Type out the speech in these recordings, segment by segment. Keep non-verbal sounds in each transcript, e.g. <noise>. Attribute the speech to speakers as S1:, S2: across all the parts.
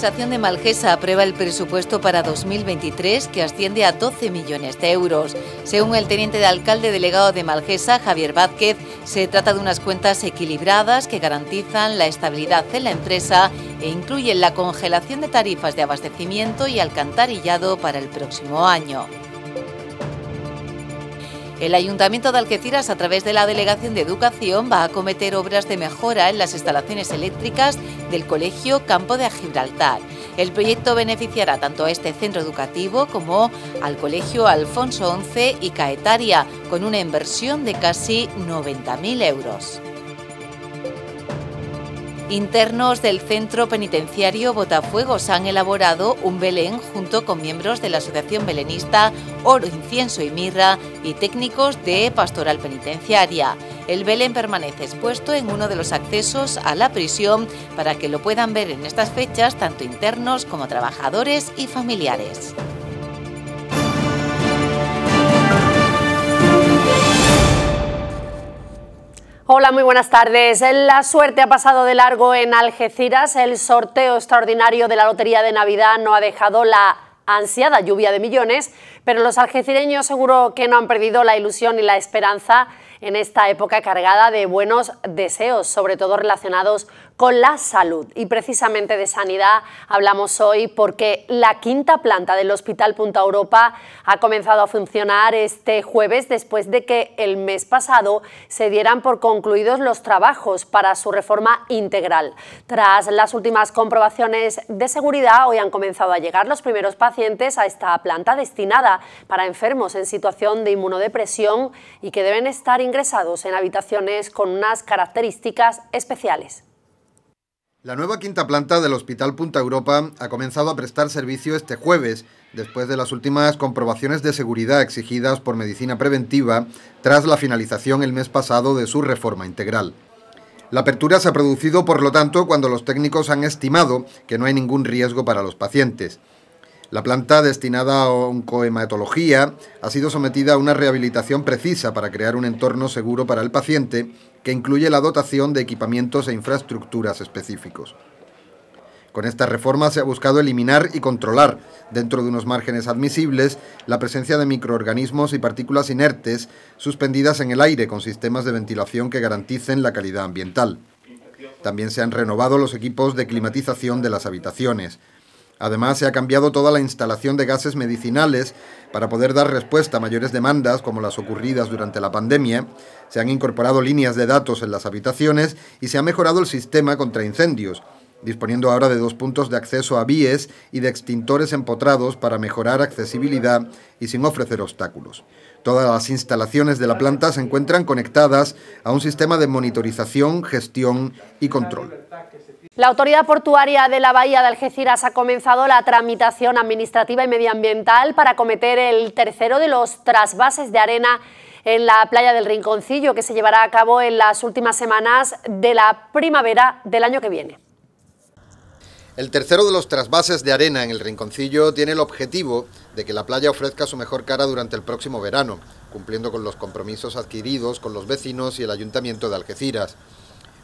S1: Administración de Malgesa aprueba el presupuesto para 2023 que asciende a 12 millones de euros. Según el teniente de alcalde delegado de Malgesa, Javier Vázquez, se trata de unas cuentas equilibradas que garantizan la estabilidad en la empresa e incluyen la congelación de tarifas de abastecimiento y alcantarillado para el próximo año. El Ayuntamiento de Algeciras, a través de la Delegación de Educación, va a acometer obras de mejora en las instalaciones eléctricas del Colegio Campo de Gibraltar. El proyecto beneficiará tanto a este centro educativo como al Colegio Alfonso XI y Caetaria, con una inversión de casi 90.000 euros. Internos del Centro Penitenciario Botafuegos han elaborado un Belén junto con miembros de la Asociación Belenista Oro, Incienso y Mirra y técnicos de Pastoral Penitenciaria. El Belén permanece expuesto en uno de los accesos a la prisión para que lo puedan ver en estas fechas tanto internos como trabajadores y familiares.
S2: Hola, muy buenas tardes. La suerte ha pasado de largo en Algeciras. El sorteo extraordinario de la Lotería de Navidad no ha dejado la ansiada lluvia de millones, pero los algecireños seguro que no han perdido la ilusión y la esperanza en esta época cargada de buenos deseos, sobre todo relacionados con la salud. Y precisamente de sanidad hablamos hoy porque la quinta planta del Hospital Punta Europa ha comenzado a funcionar este jueves después de que el mes pasado se dieran por concluidos los trabajos para su reforma integral. Tras las últimas comprobaciones de seguridad, hoy han comenzado a llegar los primeros pacientes a esta planta destinada para enfermos en situación de inmunodepresión y que deben estar ingresados en habitaciones con unas características especiales.
S3: La nueva quinta planta del Hospital Punta Europa ha comenzado a prestar servicio este jueves, después de las últimas comprobaciones de seguridad exigidas por Medicina Preventiva tras la finalización el mes pasado de su reforma integral. La apertura se ha producido, por lo tanto, cuando los técnicos han estimado que no hay ningún riesgo para los pacientes. La planta, destinada a oncohematología, ha sido sometida a una rehabilitación precisa para crear un entorno seguro para el paciente, que incluye la dotación de equipamientos e infraestructuras específicos. Con esta reforma se ha buscado eliminar y controlar, dentro de unos márgenes admisibles, la presencia de microorganismos y partículas inertes suspendidas en el aire con sistemas de ventilación que garanticen la calidad ambiental. También se han renovado los equipos de climatización de las habitaciones, Además, se ha cambiado toda la instalación de gases medicinales para poder dar respuesta a mayores demandas como las ocurridas durante la pandemia. Se han incorporado líneas de datos en las habitaciones y se ha mejorado el sistema contra incendios, disponiendo ahora de dos puntos de acceso a vías y de extintores empotrados para mejorar accesibilidad y sin ofrecer obstáculos. Todas las instalaciones de la planta se encuentran conectadas a un sistema de monitorización, gestión y control.
S2: La Autoridad Portuaria de la Bahía de Algeciras ha comenzado la tramitación administrativa y medioambiental para acometer el tercero de los trasvases de arena en la playa del Rinconcillo, que se llevará a cabo en las últimas semanas de la primavera del año que viene.
S3: El tercero de los trasvases de arena en el Rinconcillo tiene el objetivo de que la playa ofrezca su mejor cara durante el próximo verano, cumpliendo con los compromisos adquiridos con los vecinos y el Ayuntamiento de Algeciras.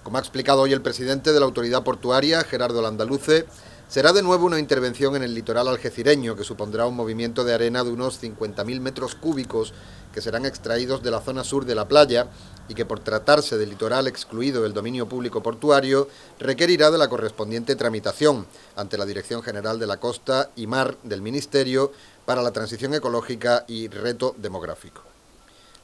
S3: Como ha explicado hoy el presidente de la autoridad portuaria, Gerardo Landaluce, será de nuevo una intervención en el litoral algecireño que supondrá un movimiento de arena de unos 50.000 metros cúbicos que serán extraídos de la zona sur de la playa y que por tratarse de litoral excluido del dominio público portuario requerirá de la correspondiente tramitación ante la Dirección General de la Costa y Mar del Ministerio para la Transición Ecológica y Reto Demográfico.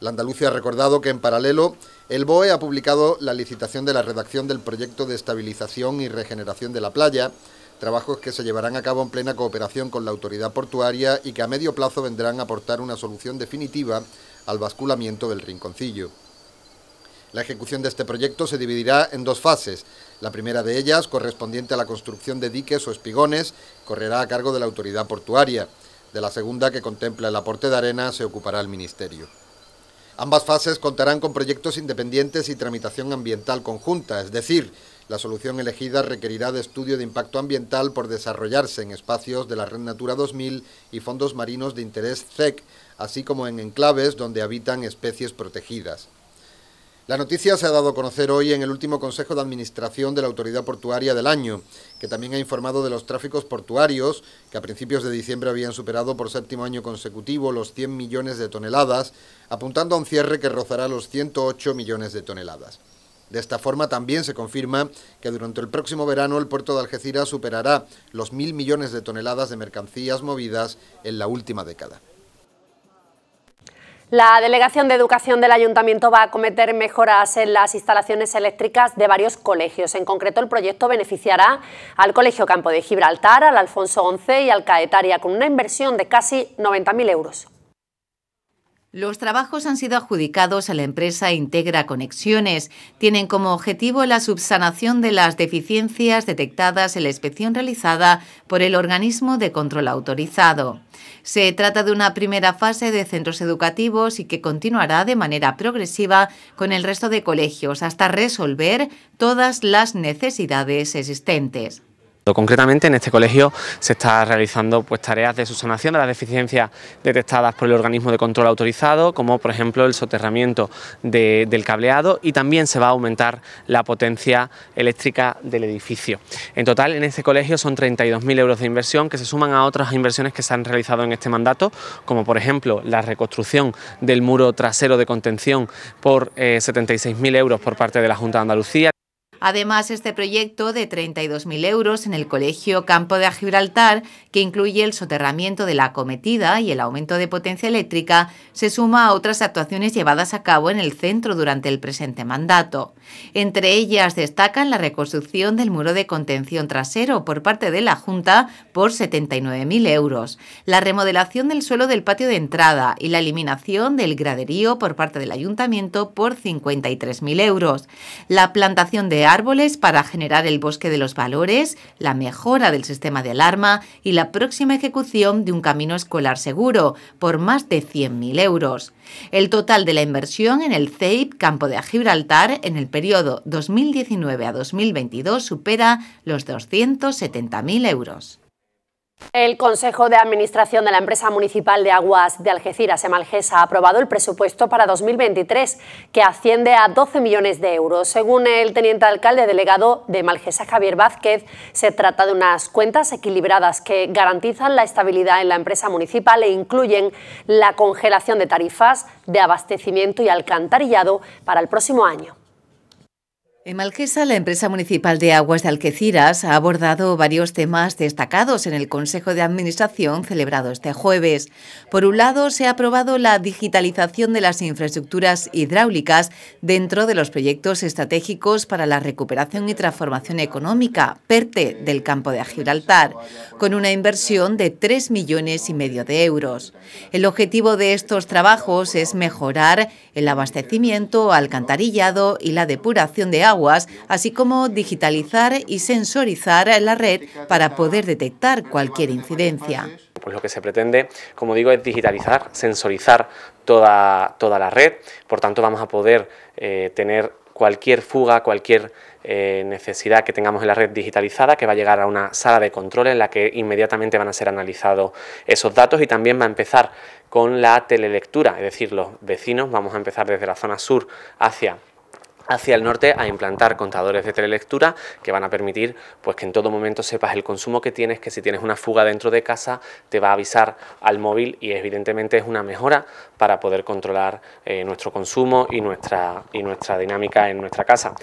S3: La Andalucía ha recordado que en paralelo el BOE ha publicado la licitación de la redacción del proyecto de estabilización y regeneración de la playa, trabajos que se llevarán a cabo en plena cooperación con la autoridad portuaria y que a medio plazo vendrán a aportar una solución definitiva al basculamiento del rinconcillo. La ejecución de este proyecto se dividirá en dos fases. La primera de ellas, correspondiente a la construcción de diques o espigones, correrá a cargo de la autoridad portuaria. De la segunda, que contempla el aporte de arena, se ocupará el Ministerio. Ambas fases contarán con proyectos independientes y tramitación ambiental conjunta, es decir, la solución elegida requerirá de estudio de impacto ambiental por desarrollarse en espacios de la Red Natura 2000 y fondos marinos de interés CEC, e así como en enclaves donde habitan especies protegidas. La noticia se ha dado a conocer hoy en el último Consejo de Administración de la Autoridad Portuaria del año, que también ha informado de los tráficos portuarios, que a principios de diciembre habían superado por séptimo año consecutivo los 100 millones de toneladas, apuntando a un cierre que rozará los 108 millones de toneladas. De esta forma también se confirma que durante el próximo verano el puerto de Algeciras superará los mil millones de toneladas de mercancías movidas en la última década.
S2: La Delegación de Educación del Ayuntamiento va a acometer mejoras en las instalaciones eléctricas de varios colegios. En concreto, el proyecto beneficiará al Colegio Campo de Gibraltar, al Alfonso XI y al Caetaria, con una inversión de casi 90.000 euros.
S1: Los trabajos han sido adjudicados a la empresa Integra Conexiones. Tienen como objetivo la subsanación de las deficiencias detectadas en la inspección realizada por el organismo de control autorizado. Se trata de una primera fase de centros educativos y que continuará de manera progresiva con el resto de colegios hasta resolver todas las necesidades existentes.
S4: Concretamente en este colegio se está realizando pues, tareas de subsanación de las deficiencias detectadas por el organismo de control autorizado, como por ejemplo el soterramiento del cableado y también se va a aumentar la potencia eléctrica del edificio. En total en este colegio son 32.000 euros de inversión que se suman a otras inversiones que se han realizado en este mandato, como por ejemplo la reconstrucción del muro trasero de contención por 76.000 eh, euros por parte de la Junta de Andalucía.
S1: Además, este proyecto de 32.000 euros en el Colegio Campo de Gibraltar, que incluye el soterramiento de la acometida y el aumento de potencia eléctrica, se suma a otras actuaciones llevadas a cabo en el centro durante el presente mandato. Entre ellas destacan la reconstrucción del muro de contención trasero por parte de la Junta por 79.000 euros, la remodelación del suelo del patio de entrada y la eliminación del graderío por parte del Ayuntamiento por 53.000 euros, la plantación de árboles para generar el bosque de los valores, la mejora del sistema de alarma y la próxima ejecución de un camino escolar seguro por más de 100.000 euros. El total de la inversión en el CEIP Campo de Gibraltar en el periodo 2019 a 2022 supera los 270.000 euros.
S2: El Consejo de Administración de la empresa municipal de aguas de Algeciras, Emalgesa, ha aprobado el presupuesto para 2023, que asciende a 12 millones de euros. Según el teniente alcalde delegado de Malgesa, Javier Vázquez, se trata de unas cuentas equilibradas que garantizan la estabilidad en la empresa municipal e incluyen la congelación de tarifas de abastecimiento y alcantarillado para el próximo año.
S1: En Malquesa, la empresa municipal de aguas de Alqueciras... ha abordado varios temas destacados en el Consejo de Administración celebrado este jueves. Por un lado, se ha aprobado la digitalización de las infraestructuras hidráulicas dentro de los proyectos estratégicos para la recuperación y transformación económica, PERTE, del campo de Gibraltar, con una inversión de 3 millones y medio de euros. El objetivo de estos trabajos es mejorar el abastecimiento, alcantarillado y la depuración de agua así como digitalizar y sensorizar la red para poder detectar cualquier incidencia.
S4: Pues lo que se pretende, como digo, es digitalizar, sensorizar toda, la red, por tanto vamos a poder eh, tener cualquier fuga, cualquier eh, necesidad que tengamos en la red digitalizada, que va a llegar a una sala de control en la que inmediatamente van a ser analizados esos datos y también va a empezar con la telelectura, es decir, los vecinos, vamos a empezar desde la zona sur hacia hacia el norte a implantar contadores de telelectura que van a permitir pues que en todo momento sepas el consumo que tienes, que si tienes una fuga dentro de casa te va a avisar al móvil y evidentemente es una mejora para poder controlar eh, nuestro consumo y nuestra, y nuestra dinámica en nuestra casa.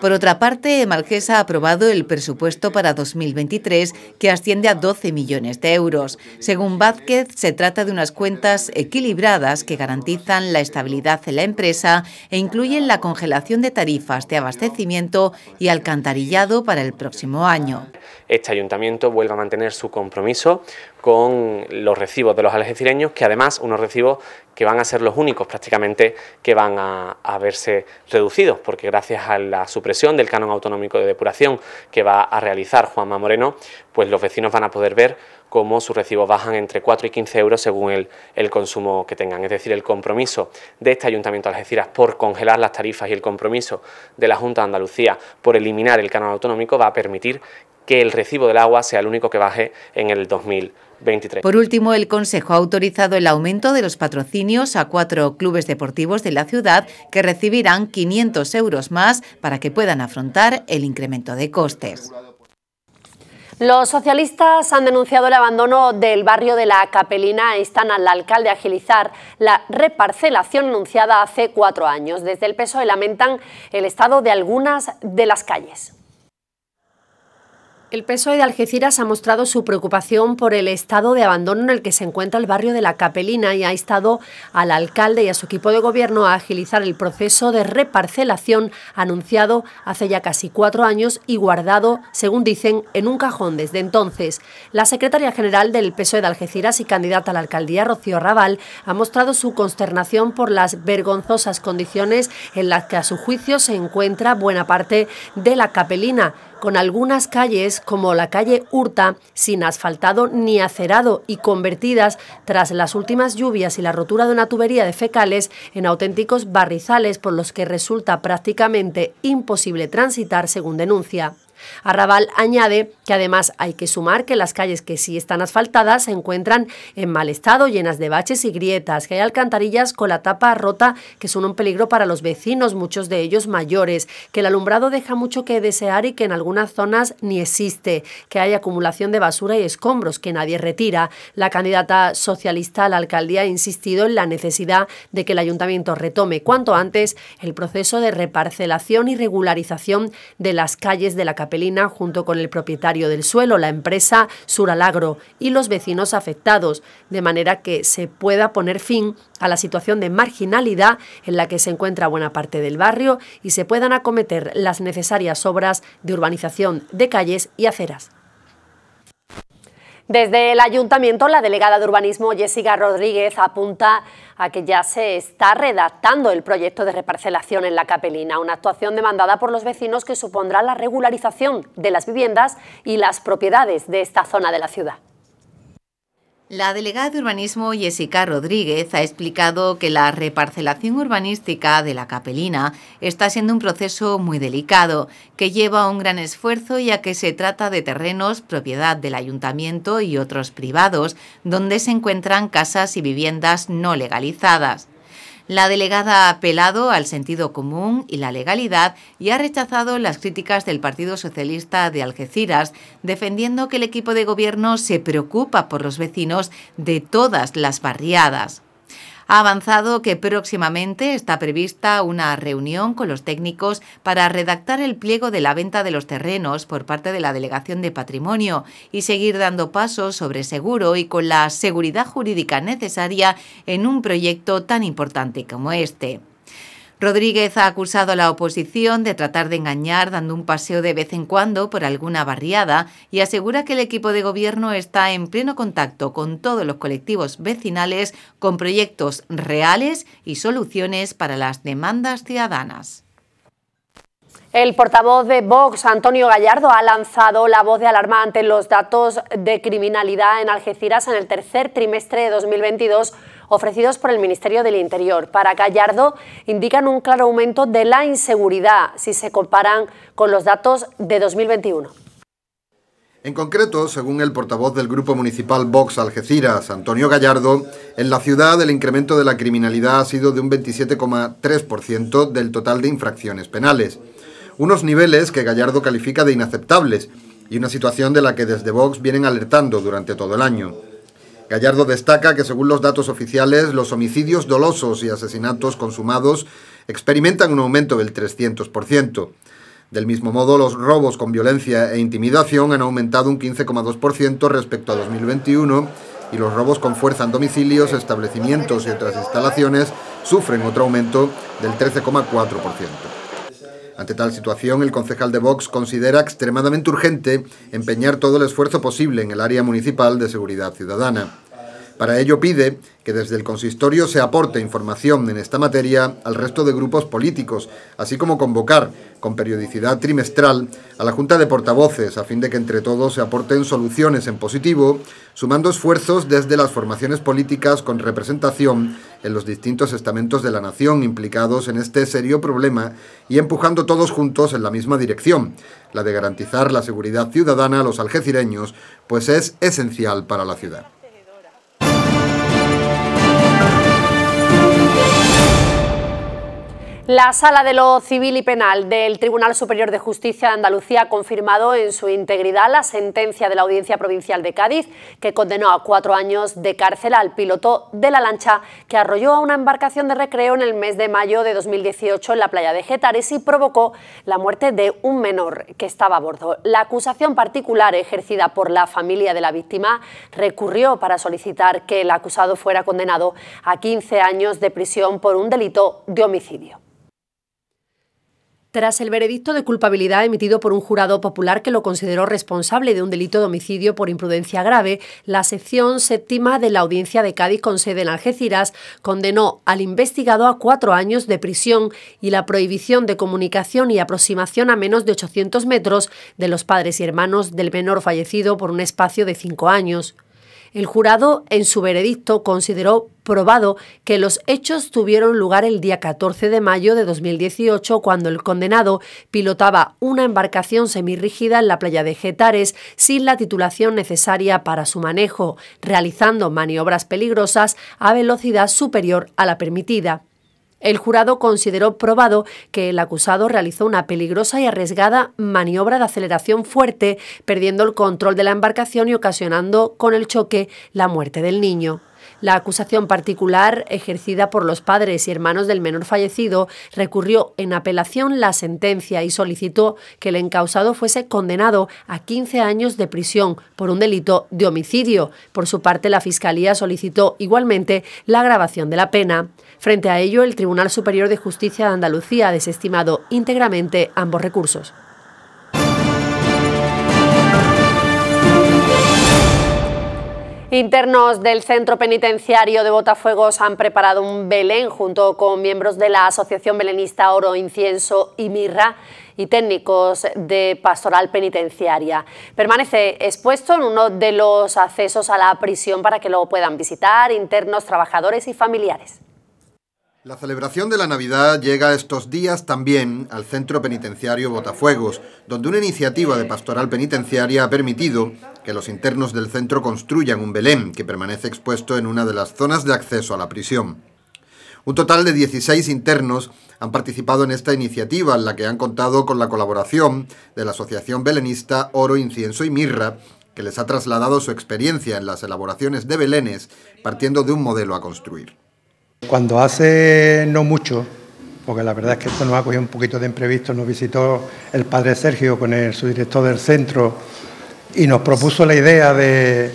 S1: Por otra parte, Marquesa ha aprobado el presupuesto para 2023 que asciende a 12 millones de euros. Según Vázquez, se trata de unas cuentas equilibradas que garantizan la estabilidad en la empresa e incluyen la congelación de tarifas de abastecimiento y alcantarillado para el próximo año.
S4: Este ayuntamiento vuelve a mantener su compromiso con los recibos de los algecireños, que además unos recibos que van a ser los únicos prácticamente que van a, a verse reducidos, porque gracias a la supresión del canon autonómico de depuración que va a realizar Juanma Moreno, pues los vecinos van a poder ver como sus recibos bajan entre 4 y 15 euros según el, consumo que tengan. Es decir, el compromiso de este Ayuntamiento de Algeciras por congelar las tarifas y el compromiso de la Junta de Andalucía por eliminar el canal autonómico va a permitir que el recibo del agua sea el único que baje en el 2023. Por
S1: último, el Consejo ha autorizado el aumento de los patrocinios a cuatro clubes deportivos de la ciudad que recibirán 500 euros más para que puedan afrontar el incremento de costes.
S2: Los socialistas han denunciado el abandono del barrio de la Capelina e instan al alcalde a agilizar la reparcelación anunciada hace cuatro años. Desde el PSOE lamentan el estado de algunas de las calles. El PSOE de Algeciras ha mostrado su preocupación por el estado de abandono en el que se encuentra el barrio de La Capelina y ha instado al alcalde y a su equipo de gobierno a agilizar el proceso de reparcelación anunciado hace ya casi cuatro años y guardado, según dicen, en un cajón desde entonces. La secretaria general del PSOE de Algeciras y candidata a la alcaldía, Rocío Raval, ha mostrado su consternación por las vergonzosas condiciones en las que a su juicio se encuentra buena parte de La Capelina con algunas calles como la calle Urta, sin asfaltado ni acerado y convertidas tras las últimas lluvias y la rotura de una tubería de fecales en auténticos barrizales por los que resulta prácticamente imposible transitar según denuncia. Arrabal añade que además hay que sumar que las calles que sí están asfaltadas se encuentran en mal estado, llenas de baches y grietas, que hay alcantarillas con la tapa rota que son un peligro para los vecinos, muchos de ellos mayores, que el alumbrado deja mucho que desear y que en algunas zonas ni existe, que hay acumulación de basura y escombros que nadie retira. La candidata socialista a la alcaldía ha insistido en la necesidad de que el ayuntamiento retome cuanto antes el proceso de reparcelación y regularización de las calles de la capital junto con el propietario del suelo, la empresa Suralagro y los vecinos afectados, de manera que se pueda poner fin a la situación de marginalidad en la que se encuentra buena parte del barrio y se puedan acometer las necesarias obras de urbanización de calles y aceras. Desde el ayuntamiento, la delegada de urbanismo Jessica Rodríguez apunta a que ya se está redactando el proyecto de reparcelación en la Capelina, una actuación demandada por los vecinos que supondrá la regularización de las viviendas y las propiedades de esta zona de la ciudad.
S1: La delegada de urbanismo Jessica Rodríguez ha explicado que la reparcelación urbanística de la Capelina está siendo un proceso muy delicado, que lleva un gran esfuerzo ya que se trata de terrenos propiedad del ayuntamiento y otros privados, donde se encuentran casas y viviendas no legalizadas. La delegada ha apelado al sentido común y la legalidad y ha rechazado las críticas del Partido Socialista de Algeciras, defendiendo que el equipo de gobierno se preocupa por los vecinos de todas las barriadas ha avanzado que próximamente está prevista una reunión con los técnicos para redactar el pliego de la venta de los terrenos por parte de la Delegación de Patrimonio y seguir dando pasos sobre seguro y con la seguridad jurídica necesaria en un proyecto tan importante como este. Rodríguez ha acusado a la oposición de tratar de engañar dando un paseo de vez en cuando por alguna barriada y asegura que el equipo de gobierno está en pleno contacto con todos los colectivos vecinales con proyectos reales y soluciones para las demandas ciudadanas.
S2: El portavoz de Vox, Antonio Gallardo, ha lanzado la voz de alarma ante los datos de criminalidad en Algeciras en el tercer trimestre de 2022 ofrecidos por el Ministerio del Interior. Para Gallardo indican un claro aumento de la inseguridad si se comparan con los datos de 2021.
S3: En concreto, según el portavoz del Grupo Municipal Vox Algeciras, Antonio Gallardo, en la ciudad el incremento de la criminalidad ha sido de un 27,3% del total de infracciones penales unos niveles que Gallardo califica de inaceptables y una situación de la que desde Vox vienen alertando durante todo el año. Gallardo destaca que según los datos oficiales, los homicidios dolosos y asesinatos consumados experimentan un aumento del 300%. Del mismo modo, los robos con violencia e intimidación han aumentado un 15,2% respecto a 2021 y los robos con fuerza en domicilios, establecimientos y otras instalaciones sufren otro aumento del 13,4%. Ante tal situación, el concejal de Vox considera extremadamente urgente empeñar todo el esfuerzo posible en el área municipal de seguridad ciudadana. Para ello pide que desde el consistorio se aporte información en esta materia al resto de grupos políticos, así como convocar, con periodicidad trimestral, a la Junta de Portavoces, a fin de que entre todos se aporten soluciones en positivo, sumando esfuerzos desde las formaciones políticas con representación en los distintos estamentos de la nación implicados en este serio problema y empujando todos juntos en la misma dirección, la de garantizar la seguridad ciudadana a los algecireños, pues es esencial para la ciudad.
S2: La Sala de lo Civil y Penal del Tribunal Superior de Justicia de Andalucía ha confirmado en su integridad la sentencia de la Audiencia Provincial de Cádiz que condenó a cuatro años de cárcel al piloto de la lancha que arrolló a una embarcación de recreo en el mes de mayo de 2018 en la playa de Getares y provocó la muerte de un menor que estaba a bordo. La acusación particular ejercida por la familia de la víctima recurrió para solicitar que el acusado fuera condenado a 15 años de prisión por un delito de homicidio. Tras el veredicto de culpabilidad emitido por un jurado popular que lo consideró responsable de un delito de homicidio por imprudencia grave, la sección séptima de la Audiencia de Cádiz con sede en Algeciras condenó al investigado a cuatro años de prisión y la prohibición de comunicación y aproximación a menos de 800 metros de los padres y hermanos del menor fallecido por un espacio de cinco años. El jurado, en su veredicto, consideró probado que los hechos tuvieron lugar el día 14 de mayo de 2018 cuando el condenado pilotaba una embarcación semirrígida en la playa de Getares sin la titulación necesaria para su manejo, realizando maniobras peligrosas a velocidad superior a la permitida. El jurado consideró probado que el acusado realizó una peligrosa y arriesgada maniobra de aceleración fuerte, perdiendo el control de la embarcación y ocasionando con el choque la muerte del niño. La acusación particular ejercida por los padres y hermanos del menor fallecido recurrió en apelación la sentencia y solicitó que el encausado fuese condenado a 15 años de prisión por un delito de homicidio. Por su parte, la Fiscalía solicitó igualmente la agravación de la pena. Frente a ello, el Tribunal Superior de Justicia de Andalucía ha desestimado íntegramente ambos recursos. Internos del Centro Penitenciario de Botafuegos han preparado un Belén junto con miembros de la Asociación Belenista Oro, Incienso y Mirra y técnicos de pastoral penitenciaria. Permanece expuesto en uno de los accesos a la prisión para que lo puedan visitar internos, trabajadores y familiares.
S3: La celebración de la Navidad llega estos días también al Centro Penitenciario Botafuegos, donde una iniciativa de pastoral penitenciaria ha permitido que los internos del centro construyan un Belén que permanece expuesto en una de las zonas de acceso a la prisión. Un total de 16 internos han participado en esta iniciativa, en la que han contado con la colaboración de la Asociación Belenista Oro, Incienso y Mirra, que les ha trasladado su experiencia en las elaboraciones de Belenes, partiendo de un modelo a construir. Cuando hace no mucho, porque la verdad es que esto nos ha cogido un poquito de imprevisto, nos visitó el padre Sergio con el, su director del centro y nos propuso la idea de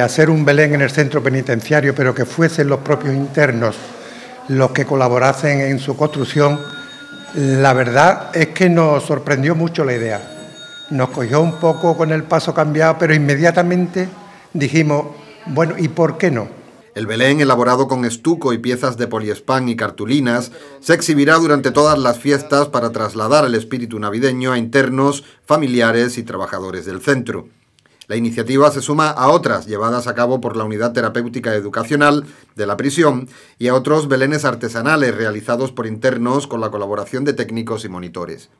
S3: hacer un Belén en el centro penitenciario, pero que fuesen los propios internos los que colaborasen en su construcción. La verdad es que nos sorprendió mucho la idea. Nos cogió un poco con el paso cambiado, pero inmediatamente dijimos, bueno, ¿y por qué no? El Belén, elaborado con estuco y piezas de poliespán y cartulinas, se exhibirá durante todas las fiestas para trasladar el espíritu navideño a internos, familiares y trabajadores del centro. La iniciativa se suma a otras llevadas a cabo por la Unidad Terapéutica Educacional de la prisión y a otros belenes artesanales realizados por internos con la colaboración de técnicos y monitores.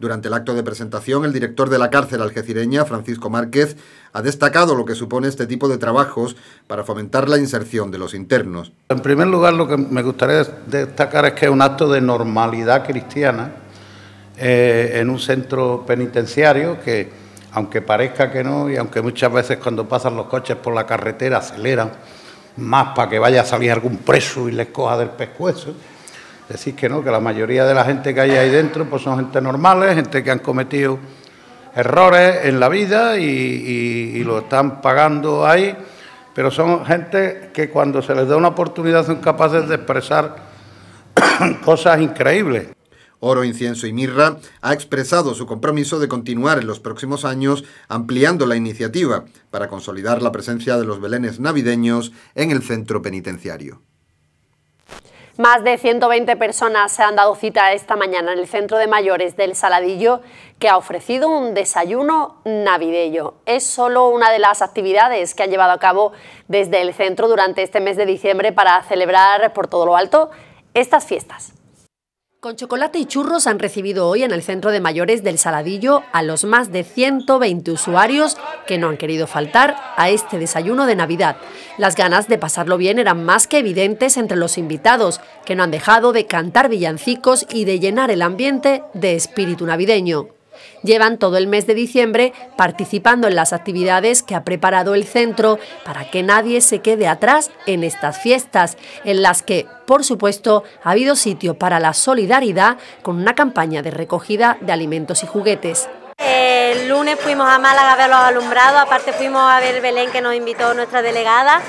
S3: Durante el acto de presentación, el director de la cárcel algecireña, Francisco Márquez, ha destacado lo que supone este tipo de trabajos para fomentar la inserción de los internos. En
S5: primer lugar, lo que me gustaría destacar es que es un acto de normalidad cristiana eh, en un centro penitenciario que, aunque parezca que no, y aunque muchas veces cuando pasan los coches por la carretera aceleran más para que vaya a salir algún preso y les coja del pescuezo, decir que no, que la mayoría de la gente que hay ahí dentro pues son gente normales, eh, gente que han cometido errores en la vida y, lo están pagando ahí, pero son gente que cuando se les da una oportunidad son capaces de expresar <coughs> cosas increíbles. Oro, Incienso y
S3: Mirra ha expresado su compromiso de continuar en los próximos años ampliando la iniciativa para consolidar la presencia de los belenes navideños en el centro penitenciario.
S2: Más de 120 personas se han dado cita esta mañana en el centro de mayores del Saladillo que ha ofrecido un desayuno navideño. Es solo una de las actividades que han llevado a cabo desde el centro durante este mes de diciembre para celebrar por todo lo alto estas fiestas. Con chocolate y churros han recibido hoy en el centro de mayores del Saladillo a los más de 120 usuarios que no han querido faltar a este desayuno de Navidad. Las ganas de pasarlo bien eran más que evidentes entre los invitados, que no han dejado de cantar villancicos y de llenar el ambiente de espíritu navideño. Llevan todo el mes de diciembre participando en las actividades que ha preparado el centro para que nadie se quede atrás en estas fiestas, en las que, por supuesto, ha habido sitio para la solidaridad con una campaña de recogida de alimentos y juguetes. El lunes fuimos a Málaga a ver los alumbrados, aparte fuimos a ver Belén que nos invitó nuestra delegada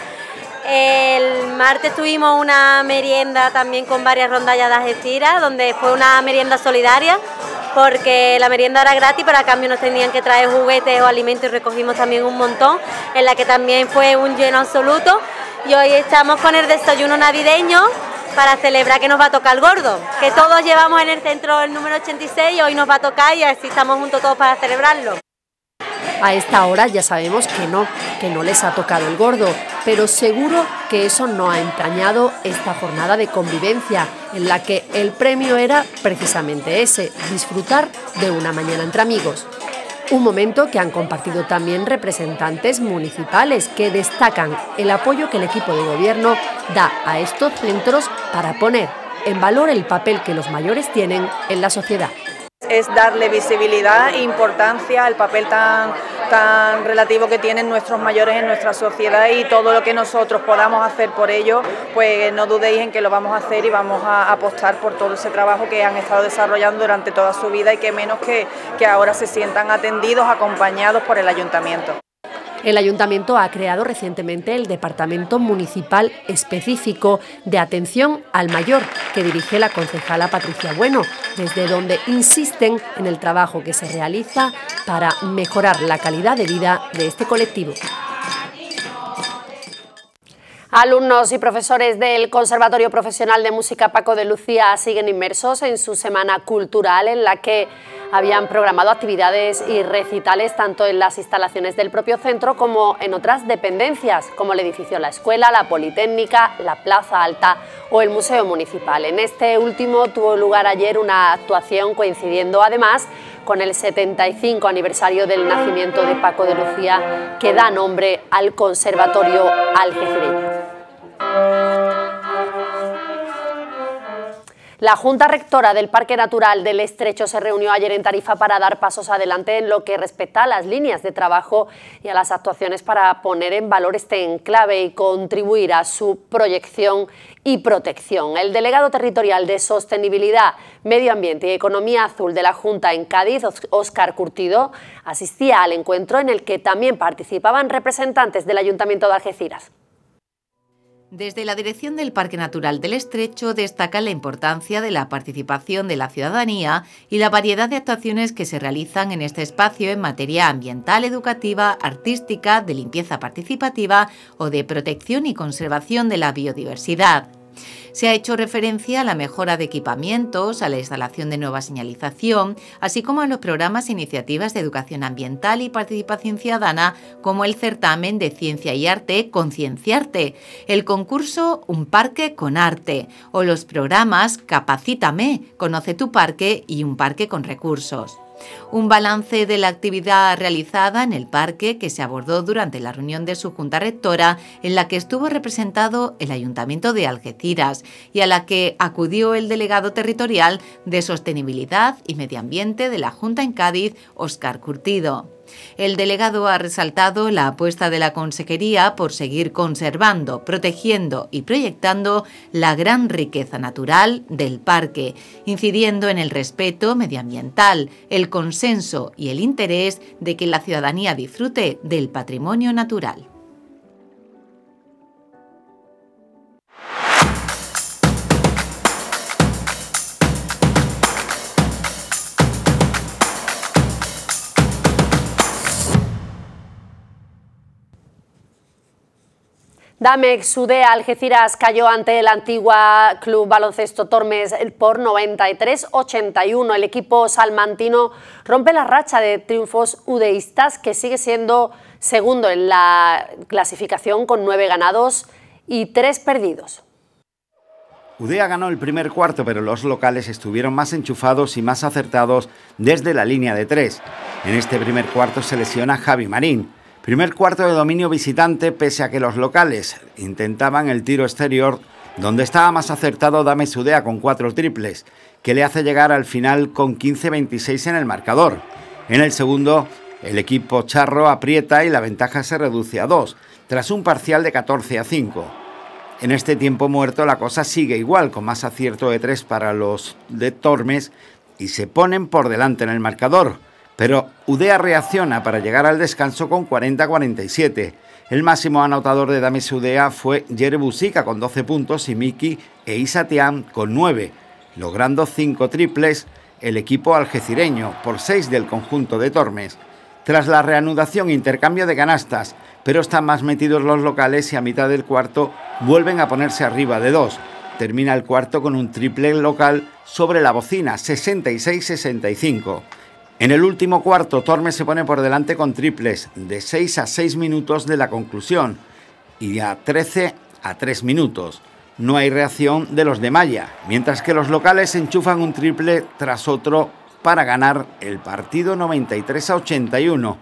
S2: el martes tuvimos una merienda también con varias rondalladas de tira... donde fue una merienda solidaria, porque la merienda era gratis, pero a cambio nos tenían que traer juguetes o alimentos y recogimos también un montón, en la que también fue un lleno absoluto. Y hoy estamos con el desayuno navideño para celebrar que nos va a tocar el gordo, que todos llevamos en el centro el número 86 y hoy nos va a tocar y así estamos juntos todos para celebrarlo. A esta hora ya sabemos que no, que no les ha tocado el gordo, pero seguro que eso no ha entrañado esta jornada de convivencia, en la que el premio era precisamente ese, disfrutar de una mañana entre amigos. Un momento que han compartido también representantes municipales que destacan el apoyo que el equipo de gobierno da a estos centros para poner en valor el papel que los mayores tienen en la sociedad
S1: es darle visibilidad e importancia al papel tan, relativo que tienen nuestros mayores en nuestra sociedad y todo lo que nosotros podamos hacer por ello, pues no dudéis en que lo vamos a hacer y vamos a apostar por todo ese trabajo que han estado desarrollando durante toda su vida y que menos que ahora se sientan atendidos, acompañados por el ayuntamiento.
S2: El ayuntamiento ha creado recientemente el Departamento Municipal Específico de Atención al Mayor, que dirige la concejala Patricia Bueno, desde donde insisten en el trabajo que se realiza para mejorar la calidad de vida de este colectivo. Alumnos y profesores del Conservatorio Profesional de Música Paco de Lucía siguen inmersos en su semana cultural en la que habían programado actividades y recitales tanto en las instalaciones del propio centro como en otras dependencias, como el edificio La Escuela, la Politécnica, la Plaza Alta o el Museo Municipal. En este último tuvo lugar ayer una actuación coincidiendo además con el 75 aniversario del nacimiento de Paco de Lucía, que da nombre al Conservatorio Algecireño. La Junta Rectora del Parque Natural del Estrecho se reunió ayer en Tarifa para dar pasos adelante en lo que respecta a las líneas de trabajo y a las actuaciones para poner en valor este enclave y contribuir a su proyección y protección. El delegado territorial de Sostenibilidad, Medio Ambiente y Economía Azul de la Junta en Cádiz, Óscar Curtido, asistía al encuentro en el que también participaban representantes del Ayuntamiento de Algeciras.
S1: Desde la dirección del Parque Natural del Estrecho destaca la importancia de la participación de la ciudadanía y la variedad de actuaciones que se realizan en este espacio en materia ambiental, educativa, artística, de limpieza participativa o de protección y conservación de la biodiversidad. Se ha hecho referencia a la mejora de equipamientos, a la instalación de nueva señalización, así como a los programas e iniciativas de educación ambiental y participación ciudadana, como el certamen de ciencia y arte Concienciarte, el concurso Un Parque con Arte o los programas Capacítame, Conoce tu Parque y Un Parque con Recursos. Un balance de la actividad realizada en el parque que se abordó durante la reunión de su Junta Rectora en la que estuvo representado el Ayuntamiento de Algeciras y a la que acudió el delegado territorial de Sostenibilidad y Medio Ambiente de la Junta en Cádiz, Óscar Curtido. El delegado ha resaltado la apuesta de la Consejería por seguir conservando, protegiendo y proyectando la gran riqueza natural del parque, incidiendo en el respeto medioambiental, el consenso y el interés de que la ciudadanía disfrute del patrimonio natural.
S2: Damex Udea Algeciras cayó ante el antiguo Club Baloncesto Tormes por 93-81. El equipo salmantino rompe la racha de triunfos udeístas que sigue siendo segundo en la clasificación con nueve ganados y tres perdidos.
S5: Udea ganó el primer cuarto, pero los locales estuvieron más enchufados y más acertados desde la línea de tres. En este primer cuarto se lesiona Javi Marín. Primer cuarto de dominio visitante pese a que los locales intentaban el tiro exterior donde estaba más acertado Dame Sudea con cuatro triples, que le hace llegar al final con 15-26 en el marcador. En el segundo, el equipo charro aprieta y la ventaja se reduce a 2, tras un parcial de 14 a 5. En este tiempo muerto la cosa sigue igual, con más acierto de 3 para los de Tormes y se ponen por delante en el marcador. Pero Udea reacciona para llegar al descanso con 40-47. El máximo anotador de Dames Udea fue Jere con 12 puntos y Miki e Isatian con 9, logrando 5 triples el equipo algecireño por 6 del conjunto de Tormes. Tras la reanudación, intercambio de canastas, pero están más metidos los locales y a mitad del cuarto vuelven a ponerse arriba de 2. Termina el cuarto con un triple local sobre la bocina, 66-65. En el último cuarto, Tormes se pone por delante con triples de 6 a 6 minutos de la conclusión y a 13 a 3 minutos. No hay reacción de los de Maya, mientras que los locales enchufan un triple tras otro para ganar el partido 93 a 81.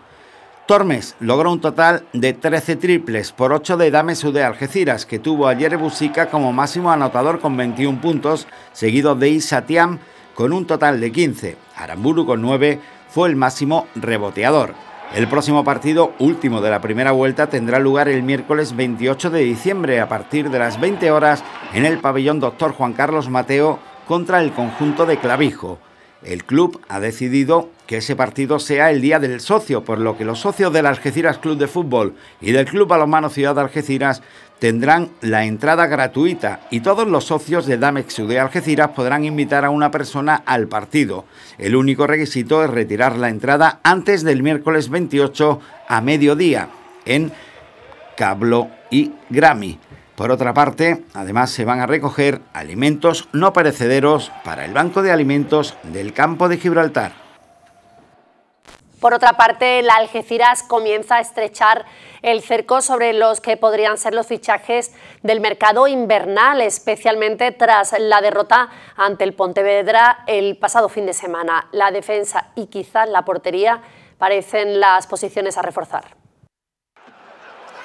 S5: Tormes logró un total de 13 triples por 8 de Dame Ude Algeciras, que tuvo ayer Busica como máximo anotador con 21 puntos, seguido de Isatiam con un total de 15. Aramburu con 9 fue el máximo reboteador. El próximo partido, último de la primera vuelta, tendrá lugar el miércoles 28 de diciembre a partir de las 20 horas en el pabellón Doctor Juan Carlos Mateo contra el conjunto de Clavijo. El club ha decidido que ese partido sea el día del socio, por lo que los socios del Algeciras Club de Fútbol y del Club Balonmano Ciudad de Algeciras tendrán la entrada gratuita y todos los socios de Damex de Algeciras podrán invitar a una persona al partido. El único requisito es retirar la entrada antes del miércoles 28 a mediodía en Cablo y Grammy. Por otra parte, además se van a recoger alimentos no perecederos para el Banco de Alimentos del Campo de Gibraltar.
S2: Por otra parte, la Algeciras comienza a estrechar el cerco sobre los que podrían ser los fichajes del mercado invernal, especialmente tras la derrota ante el Pontevedra el pasado fin de semana. La defensa y quizás la portería parecen las posiciones a reforzar.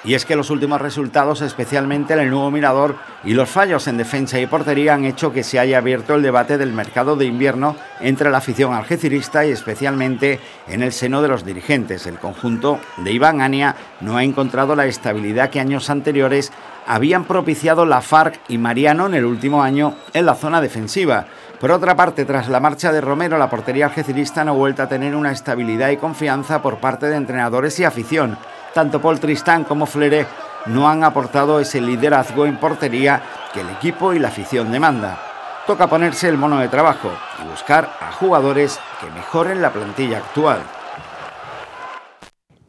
S5: Y es que los últimos resultados, especialmente en el nuevo mirador y los fallos en defensa y portería, han hecho que se haya abierto el debate del mercado de invierno entre la afición algecirista y especialmente en el seno de los dirigentes. El conjunto de Iván Ania no ha encontrado la estabilidad que años anteriores habían propiciado la FARC y Mariano en el último año en la zona defensiva. Por otra parte, tras la marcha de Romero, la portería algecirista no ha vuelto a tener una estabilidad y confianza por parte de entrenadores y afición. Tanto Paul Tristán como Flere no han aportado ese liderazgo en portería que el equipo y la afición demanda. Toca ponerse el mono de trabajo y buscar a jugadores que mejoren la plantilla actual.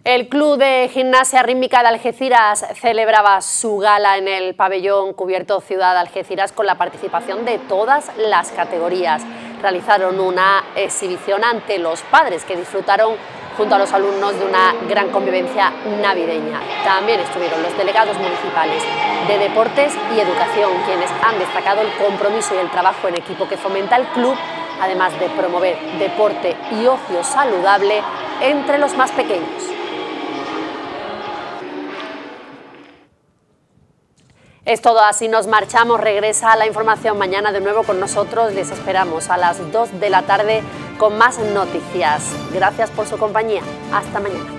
S2: El Club de Gimnasia Rítmica de Algeciras celebraba su gala en el pabellón cubierto Ciudad Algeciras con la participación de todas las categorías. Realizaron una exhibición ante los padres que disfrutaron junto a los alumnos de una gran convivencia navideña. También estuvieron los delegados municipales de Deportes y Educación, quienes han destacado el compromiso y el trabajo en equipo que fomenta el club, además de promover deporte y ocio saludable entre los más pequeños. Es todo, así nos marchamos, regresa la información mañana de nuevo con nosotros, les esperamos a las 2 de la tarde con más noticias. Gracias por su compañía, hasta mañana.